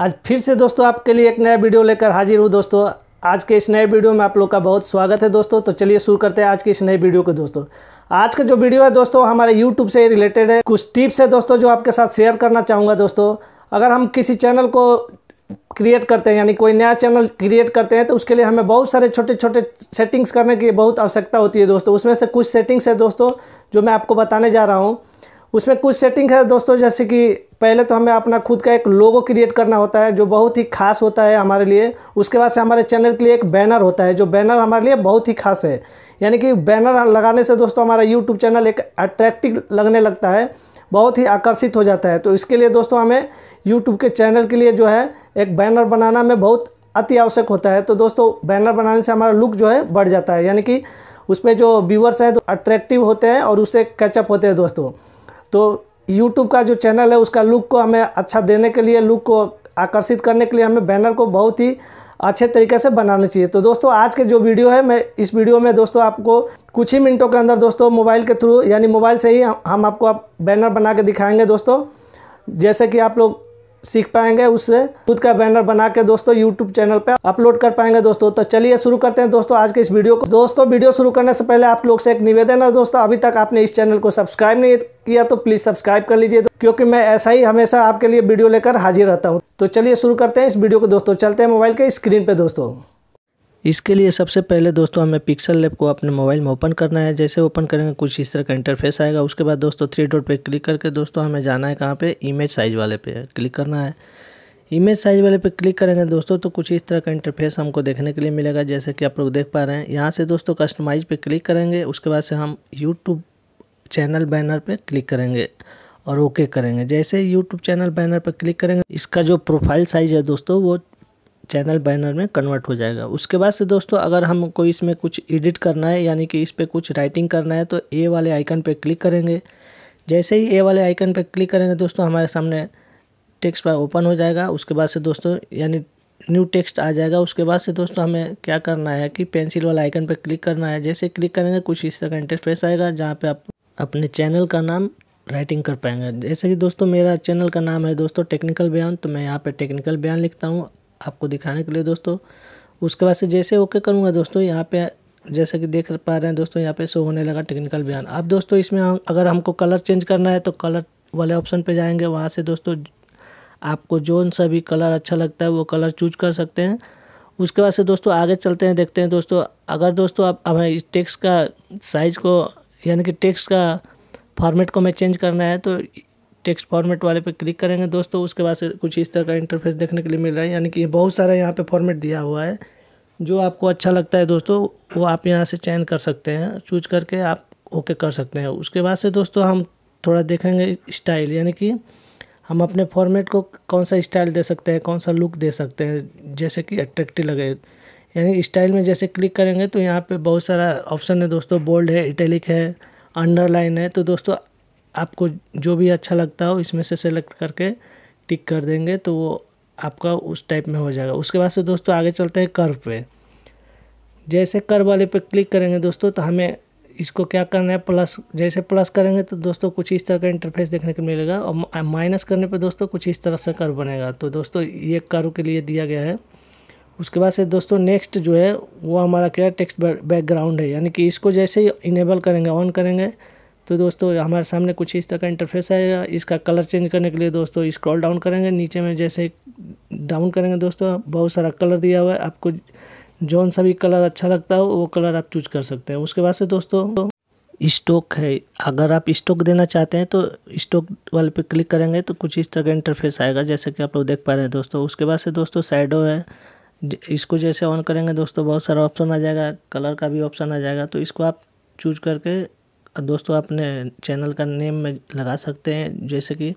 आज फिर से दोस्तों आपके लिए एक नया वीडियो लेकर हाजिर हूँ दोस्तों आज के इस नए वीडियो में आप लोग का बहुत स्वागत है दोस्तों तो चलिए शुरू करते हैं आज के इस नए वीडियो को दोस्तों आज का जो वीडियो है दोस्तों हमारे यूट्यूब से रिलेटेड है कुछ टिप्स है दोस्तों जो आपके साथ शेयर करना चाहूँगा दोस्तों अगर हम किसी चैनल को क्रिएट करते हैं यानी कोई नया चैनल क्रिएट करते हैं तो उसके लिए हमें बहुत सारे छोटे छोटे सेटिंग्स करने की बहुत आवश्यकता होती है दोस्तों उसमें से कुछ सेटिंग्स है दोस्तों जो मैं आपको बताने जा रहा हूँ उसमें कुछ सेटिंग है दोस्तों जैसे कि पहले तो हमें अपना खुद का एक लोगो क्रिएट करना होता है जो बहुत ही खास होता है हमारे लिए उसके बाद से हमारे चैनल के लिए एक बैनर होता है जो बैनर हमारे लिए बहुत ही खास है यानी कि बैनर लगाने से दोस्तों हमारा यूट्यूब चैनल एक अट्रैक्टिव लगने लगता है बहुत ही आकर्षित हो जाता है तो इसके लिए दोस्तों हमें यूट्यूब के चैनल के लिए जो है एक बैनर बनाना में बहुत अति आवश्यक होता है तो दोस्तों बैनर बनाने से हमारा लुक जो है बढ़ जाता है यानी कि उसमें जो व्यूवर्स हैं तो अट्रैक्टिव होते हैं और उससे कैचअप होते हैं दोस्तों तो यूट्यूब का जो चैनल है उसका लुक को हमें अच्छा देने के लिए लुक को आकर्षित करने के लिए हमें बैनर को बहुत ही अच्छे तरीके से बनाना चाहिए तो दोस्तों आज के जो वीडियो है मैं इस वीडियो में दोस्तों आपको कुछ ही मिनटों के अंदर दोस्तों मोबाइल के थ्रू यानी मोबाइल से ही हम आपको आप बैनर बना के दिखाएंगे दोस्तों जैसे कि आप लोग सीख पाएंगे उससे खुद का बैनर बना के दोस्तों यूट्यूब चैनल पे अपलोड कर पाएंगे दोस्तों तो चलिए शुरू करते हैं दोस्तों आज के इस वीडियो को दोस्तों वीडियो शुरू करने से पहले आप लोग से एक निवेदन है दोस्तों अभी तक आपने इस चैनल को सब्सक्राइब नहीं किया तो प्लीज़ सब्सक्राइब कर लीजिए क्योंकि मैं ऐसा ही हमेशा आपके लिए वीडियो लेकर हाजिर रहता हूँ तो चलिए शुरू करते हैं इस वीडियो को दोस्तों चलते हैं मोबाइल के स्क्रीन पे दोस्तों इसके लिए सबसे पहले दोस्तों हमें पिक्सल लैब को अपने मोबाइल में ओपन करना है जैसे ओपन करेंगे कुछ इस तरह का इंटरफेस आएगा उसके बाद दोस्तों थ्री डॉट पे क्लिक करके दोस्तों हमें जाना है कहाँ पे इमेज साइज वाले पे क्लिक करना है इमेज साइज वाले पे क्लिक करेंगे दोस्तों तो कुछ इस तरह का इंटरफेस हमको देखने के लिए मिलेगा जैसे कि आप लोग देख पा रहे हैं यहाँ से दोस्तों कस्टमाइज पर क्लिक करेंगे उसके बाद से हम यूट्यूब चैनल बैनर पर क्लिक करेंगे और ओके करेंगे जैसे यूट्यूब चैनल बैनर पर क्लिक करेंगे इसका जो प्रोफाइल साइज़ है दोस्तों वो चैनल बैनर में कन्वर्ट हो जाएगा उसके बाद से दोस्तों अगर हम कोई इसमें कुछ एडिट करना है यानी कि इस पर कुछ राइटिंग करना है तो ए वाले आइकन पर क्लिक करेंगे जैसे ही ए वाले आइकन पर क्लिक करेंगे दोस्तों हमारे सामने टेक्स्ट पर ओपन हो जाएगा उसके बाद से दोस्तों यानी न्यू टेक्स्ट आ जाएगा उसके बाद से दोस्तों हमें क्या करना है कि पेंसिल वाला आइकन पर क्लिक करना है जैसे क्लिक करेंगे कुछ इस तरह का इंटरफेस आएगा जहाँ पे आप अपने चैनल का नाम राइटिंग कर पाएंगे जैसे कि दोस्तों मेरा चैनल का नाम है दोस्तों टेक्निकल बयान तो मैं यहाँ पे टेक्निकल बयान लिखता हूँ आपको दिखाने के लिए दोस्तों उसके बाद से जैसे ओके करूँगा दोस्तों यहाँ पे जैसे कि देख पा रहे हैं दोस्तों यहाँ पे शो होने लगा टेक्निकल बयान अब दोस्तों इसमें अगर हमको कलर चेंज करना है तो कलर वाले ऑप्शन पे जाएंगे वहाँ से दोस्तों आपको जो सा भी कलर अच्छा लगता है वो कलर चूज कर सकते हैं उसके बाद से दोस्तों आगे चलते हैं देखते हैं दोस्तों अगर दोस्तों आप हमें टेक्स का साइज़ को यानी कि टेक्स का फॉर्मेट को हमें चेंज करना है तो टेक्स्ट फॉर्मेट वाले पे क्लिक करेंगे दोस्तों उसके बाद से कुछ इस तरह का इंटरफेस देखने के लिए मिल रहा है यानी कि बहुत सारा यहाँ पे फॉर्मेट दिया हुआ है जो आपको अच्छा लगता है दोस्तों वो आप यहाँ से चयन कर सकते हैं चूज करके आप ओके कर सकते हैं उसके बाद से दोस्तों हम थोड़ा देखेंगे स्टाइल यानी कि हम अपने फॉर्मेट को कौन सा स्टाइल दे सकते हैं कौन सा लुक दे सकते हैं जैसे कि अट्रैक्टिव लगे यानी स्टाइल में जैसे क्लिक करेंगे तो यहाँ पे बहुत सारा ऑप्शन है दोस्तों बोल्ड है इटैलिक है अंडरलाइन है तो दोस्तों आपको जो भी अच्छा लगता हो इसमें से सेलेक्ट करके टिक कर देंगे तो वो आपका उस टाइप में हो जाएगा उसके बाद से दोस्तों आगे चलते हैं कर्व पे जैसे कर्व वाले पे क्लिक करेंगे दोस्तों तो हमें इसको क्या करना है प्लस जैसे प्लस करेंगे तो दोस्तों कुछ इस तरह का इंटरफेस देखने को मिलेगा और माइनस करने पर दोस्तों कुछ इस तरह से कर्व बनेगा तो दोस्तों ये कर्व के लिए दिया गया है उसके बाद से दोस्तों नेक्स्ट जो है वो हमारा क्या टेक्स्ट बैकग्राउंड है यानी कि इसको जैसे ही इनेबल करेंगे ऑन करेंगे तो दोस्तों हमारे सामने कुछ इस तरह का इंटरफेस आएगा इसका कलर चेंज करने के लिए दोस्तों स्क्रॉल डाउन करेंगे नीचे में जैसे डाउन करेंगे दोस्तों बहुत सारा कलर दिया हुआ है आपको जौन सा भी कलर अच्छा लगता हो वो कलर आप चूज कर सकते हैं उसके बाद से दोस्तों स्टॉक है अगर आप स्टॉक देना चाहते हैं तो स्टॉक वाले पे क्लिक करेंगे तो कुछ इस तरह का इंटरफेस आएगा जैसे कि आप लोग देख पा रहे हैं दोस्तों उसके बाद से दोस्तों साइडो है इसको जैसे ऑन करेंगे दोस्तों बहुत सारा ऑप्शन आ जाएगा कलर का भी ऑप्शन आ जाएगा तो इसको आप चूज करके दोस्तों अपने चैनल का नेम में लगा सकते हैं जैसे कि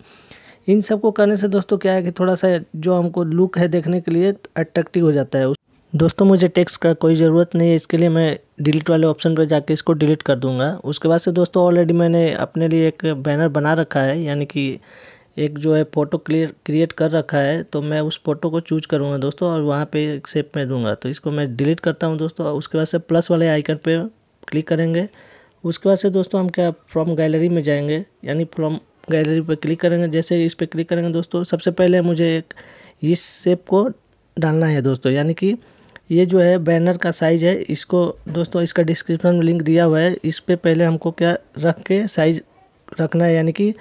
इन सब को करने से दोस्तों क्या है कि थोड़ा सा जो हमको लुक है देखने के लिए अट्रैक्टिव हो जाता है दोस्तों मुझे टेक्स्ट का कोई ज़रूरत नहीं है इसके लिए मैं डिलीट वाले ऑप्शन पर जाके इसको डिलीट कर दूंगा उसके बाद से दोस्तों ऑलरेडी मैंने अपने लिए एक बैनर बना रखा है यानी कि एक जो है फ़ोटो क्लियर क्रिएट कर रखा है तो मैं उस फोटो को चूज करूँगा दोस्तों और वहाँ पे एक सेप में दूँगा तो इसको मैं डिलीट करता हूँ दोस्तों और उसके बाद से प्लस वाले आइकन पर क्लिक करेंगे उसके बाद से दोस्तों हम क्या फ्रॉम गैलरी में जाएंगे यानी फ्रॉम गैलरी पर क्लिक करेंगे जैसे इस पर क्लिक करेंगे दोस्तों सबसे पहले मुझे एक इस सेप को डालना है दोस्तों यानी कि ये जो है बैनर का साइज़ है इसको दोस्तों इसका डिस्क्रिप्शन में लिंक दिया हुआ है इस पर पहले हमको क्या रख के साइज रखना है यानी कि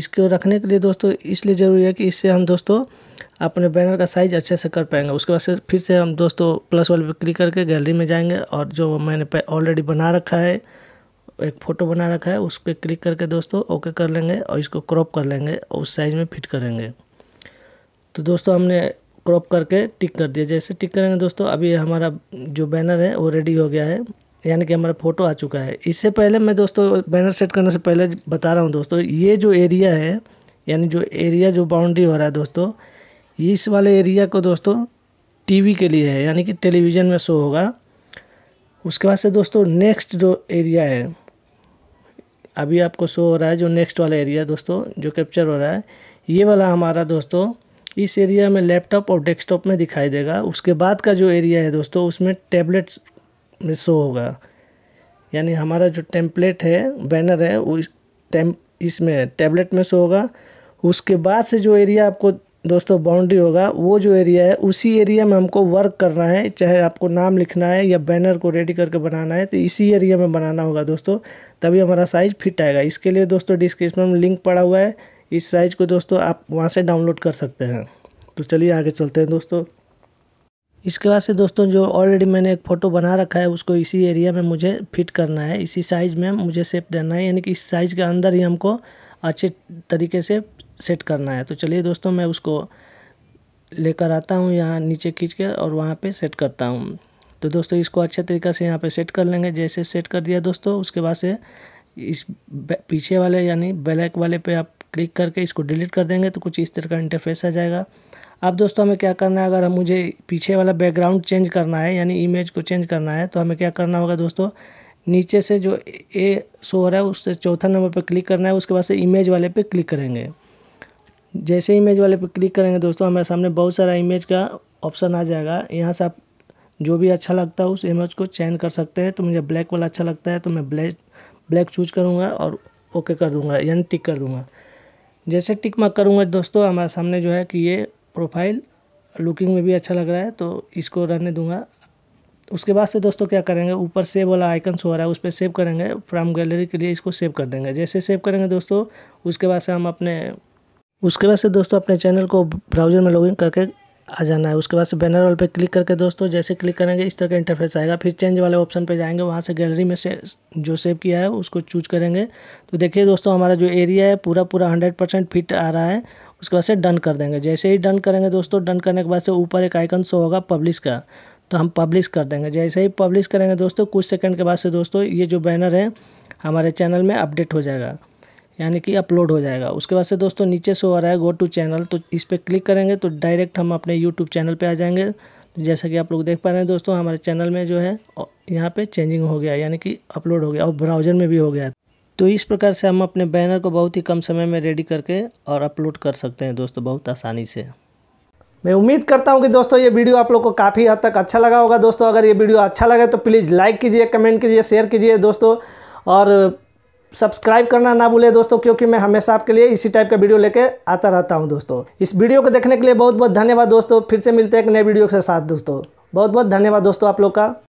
इसको रखने के लिए दोस्तों इसलिए ज़रूरी है कि इससे हम दोस्तों अपने बैनर का साइज़ अच्छे से कर पाएंगे उसके बाद से फिर से हम दोस्तों प्लस वाले पर क्लिक करके गैलरी में जाएंगे और जो मैंने ऑलरेडी बना रखा है एक फ़ोटो बना रखा है उस पर क्लिक करके दोस्तों ओके कर लेंगे और इसको क्रॉप कर लेंगे और उस साइज़ में फिट करेंगे तो दोस्तों हमने क्रॉप करके टिक कर दिया जैसे टिक करेंगे दोस्तों अभी हमारा जो बैनर है वो रेडी हो गया है यानी कि हमारा फ़ोटो आ चुका है इससे पहले मैं दोस्तों बैनर सेट करने से पहले बता रहा हूँ दोस्तों ये जो एरिया है यानी जो एरिया जो बाउंड्री हो रहा है दोस्तों इस वाले एरिया को दोस्तों टीवी के लिए है यानी कि टेलीविज़न में शो होगा उसके बाद से दोस्तों नेक्स्ट जो एरिया है अभी आपको शो हो रहा है जो नेक्स्ट वाला एरिया दोस्तों जो कैप्चर हो रहा है ये वाला हमारा दोस्तों इस एरिया में लैपटॉप और डेस्कटॉप में दिखाई देगा उसके बाद का जो एरिया है दोस्तों उसमें टैबलेट में शो होगा यानी हमारा जो टेम्पलेट है बैनर है वो इस टैम इसमें टैबलेट में शो होगा उसके बाद से जो एरिया आपको दोस्तों बाउंड्री होगा वो जो एरिया है उसी एरिया में हमको वर्क करना है चाहे आपको नाम लिखना है या बैनर को रेडी करके बनाना है तो इसी एरिया में बनाना होगा दोस्तों तभी हमारा साइज़ फिट आएगा इसके लिए दोस्तों डिस्क्रिप्शन में लिंक पड़ा हुआ है इस साइज़ को दोस्तों आप वहाँ से डाउनलोड कर सकते हैं तो चलिए आगे चलते हैं दोस्तों इसके बाद से दोस्तों जो ऑलरेडी मैंने एक फ़ोटो बना रखा है उसको इसी एरिया में मुझे फिट करना है इसी साइज़ में मुझे सेप देना है यानी कि इस साइज़ के अंदर ही हमको अच्छे तरीके से सेट करना है तो चलिए दोस्तों मैं उसको लेकर आता हूँ यहाँ नीचे खींच के और वहाँ पे सेट करता हूँ तो दोस्तों इसको अच्छे तरीक़े से यहाँ पे सेट कर लेंगे जैसे सेट कर दिया दोस्तों उसके बाद से इस पीछे वाले यानी ब्लैक वाले पे आप क्लिक करके इसको डिलीट कर देंगे तो कुछ इस तरह का इंटरफेस आ जाएगा अब दोस्तों हमें क्या करना है अगर हम मुझे पीछे वाला बैकग्राउंड चेंज करना है यानी इमेज को चेंज करना है तो हमें क्या करना होगा दोस्तों नीचे से जो ए शो हो रहा है उससे चौथा नंबर पर क्लिक करना है उसके बाद से इमेज वाले पर क्लिक करेंगे जैसे इमेज वाले पर क्लिक करेंगे दोस्तों हमारे सामने बहुत सारा इमेज का ऑप्शन आ जाएगा यहाँ से आप जो भी अच्छा लगता है उस इमेज को चैन कर सकते हैं तो मुझे ब्लैक वाला अच्छा लगता है तो मैं ब्लैक ब्लैक चूज करूँगा और ओके कर दूँगा यानी टिक कर दूँगा जैसे टिक मार्क करूँगा दोस्तों हमारे सामने जो है कि ये प्रोफाइल लुकिंग में भी अच्छा लग रहा है तो इसको रहने दूँगा उसके बाद से दोस्तों क्या करेंगे ऊपर सेव वाला आइकन शो हो रहा है उस पर सेव करेंगे फ्रॉम गैलरी के लिए इसको सेव कर देंगे जैसे सेव करेंगे दोस्तों उसके बाद से हम अपने उसके बाद से दोस्तों अपने चैनल को ब्राउज़र में लॉगिन करके आ जाना है उसके बाद से बैनर वाल पे क्लिक करके दोस्तों जैसे क्लिक करेंगे इस तरह का इंटरफेस आएगा फिर चेंज वाले ऑप्शन पे जाएंगे वहाँ से गैलरी में से जो सेव किया है उसको चूज करेंगे तो देखिए दोस्तों हमारा जो एरिया है पूरा पूरा हंड्रेड परसेंट फिट आ रहा है उसके बाद से डन कर देंगे जैसे ही डन करेंगे दोस्तों डन करने के बाद से ऊपर एक आइकन शो होगा पब्लिश का तो हम पब्लिश कर देंगे जैसे ही पब्लिश करेंगे दोस्तों कुछ सेकेंड के बाद से दोस्तों ये जो बैनर है हमारे चैनल में अपडेट हो जाएगा यानी कि अपलोड हो जाएगा उसके बाद से दोस्तों नीचे से हो रहा है गो टू चैनल तो इस पर क्लिक करेंगे तो डायरेक्ट हम अपने यूट्यूब चैनल पर आ जाएंगे तो जैसा कि आप लोग देख पा रहे हैं दोस्तों हमारे चैनल में जो है यहाँ पे चेंजिंग हो गया यानी कि अपलोड हो गया और ब्राउज़र में भी हो गया तो इस प्रकार से हम अपने बैनर को बहुत ही कम समय में रेडी करके और अपलोड कर सकते हैं दोस्तों बहुत आसानी से मैं उम्मीद करता हूं कि दोस्तों ये वीडियो आप लोग को काफ़ी हद तक अच्छा लगा होगा दोस्तों अगर ये वीडियो अच्छा लगे तो प्लीज़ लाइक कीजिए कमेंट कीजिए शेयर कीजिए दोस्तों और सब्सक्राइब करना ना भूले दोस्तों क्योंकि मैं हमेशा आपके लिए इसी टाइप का वीडियो लेके आता रहता हूँ दोस्तों इस वीडियो को देखने के लिए बहुत बहुत धन्यवाद दोस्तों फिर से मिलते हैं एक नए वीडियो के साथ दोस्तों बहुत बहुत धन्यवाद दोस्तों आप लोग का